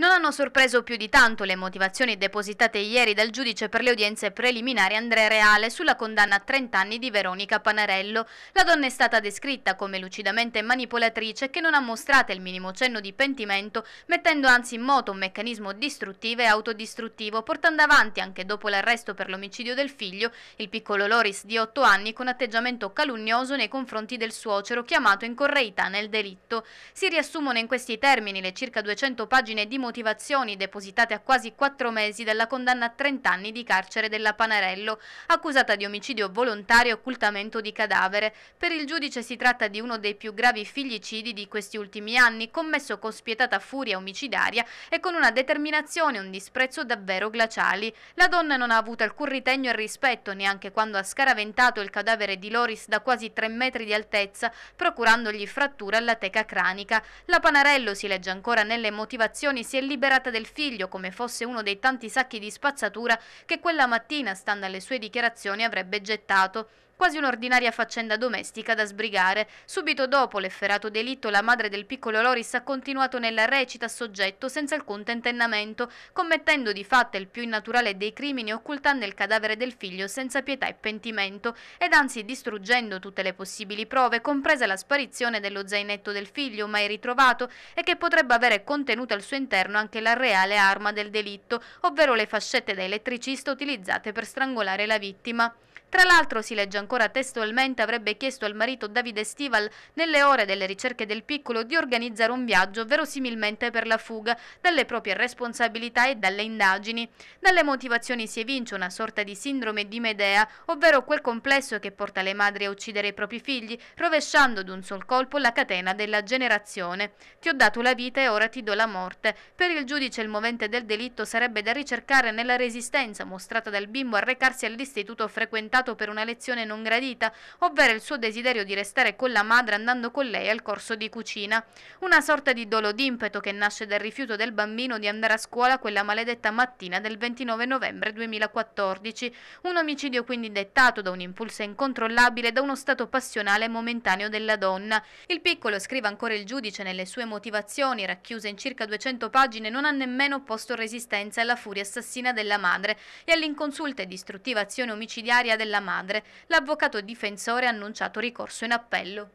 Non hanno sorpreso più di tanto le motivazioni depositate ieri dal giudice per le udienze preliminari Andrea Reale sulla condanna a 30 anni di Veronica Panarello. La donna è stata descritta come lucidamente manipolatrice che non ha mostrato il minimo cenno di pentimento, mettendo anzi in moto un meccanismo distruttivo e autodistruttivo, portando avanti anche dopo l'arresto per l'omicidio del figlio il piccolo Loris di 8 anni con atteggiamento calunnioso nei confronti del suocero chiamato in correità nel delitto. Si riassumono in questi termini le circa 200 pagine di motivazione motivazioni depositate a quasi quattro mesi dalla condanna a 30 anni di carcere della Panarello, accusata di omicidio volontario e occultamento di cadavere. Per il giudice si tratta di uno dei più gravi figlioncidi di questi ultimi anni, commesso con spietata furia omicidaria e con una determinazione e un disprezzo davvero glaciali. La donna non ha avuto alcun ritegno e rispetto neanche quando ha scaraventato il cadavere di Loris da quasi tre metri di altezza, procurandogli frattura alla teca cranica. La Panarello, si legge ancora nelle motivazioni, si è è liberata del figlio come fosse uno dei tanti sacchi di spazzatura che quella mattina, stando alle sue dichiarazioni, avrebbe gettato quasi un'ordinaria faccenda domestica da sbrigare. Subito dopo l'efferato delitto la madre del piccolo Loris ha continuato nella recita soggetto senza alcun tentennamento, commettendo di fatto il più innaturale dei crimini occultando il cadavere del figlio senza pietà e pentimento ed anzi distruggendo tutte le possibili prove, compresa la sparizione dello zainetto del figlio mai ritrovato e che potrebbe avere contenuto al suo interno anche la reale arma del delitto, ovvero le fascette da elettricista utilizzate per strangolare la vittima. Tra l'altro, si legge ancora testualmente, avrebbe chiesto al marito Davide Stival, nelle ore delle ricerche del piccolo, di organizzare un viaggio verosimilmente per la fuga, dalle proprie responsabilità e dalle indagini. Dalle motivazioni si evince una sorta di sindrome di Medea, ovvero quel complesso che porta le madri a uccidere i propri figli, rovesciando d'un sol colpo la catena della generazione. Ti ho dato la vita e ora ti do la morte. Per il giudice il movente del delitto sarebbe da ricercare nella resistenza mostrata dal bimbo a recarsi all'istituto frequentato utilizzato per una lezione non gradita, ovvero il suo desiderio di restare con la madre andando con lei al corso di cucina. Una sorta di dolo d'impeto che nasce dal rifiuto del bambino di andare a scuola quella maledetta mattina del 29 novembre 2014. Un omicidio quindi dettato da un impulso incontrollabile e da uno stato passionale momentaneo della donna. Il piccolo, scrive ancora il giudice nelle sue motivazioni, racchiuse in circa 200 pagine, non ha nemmeno posto resistenza alla furia assassina della madre e all'inconsulta e distruttiva azione omicidiaria della della madre, l'avvocato difensore ha annunciato ricorso in appello.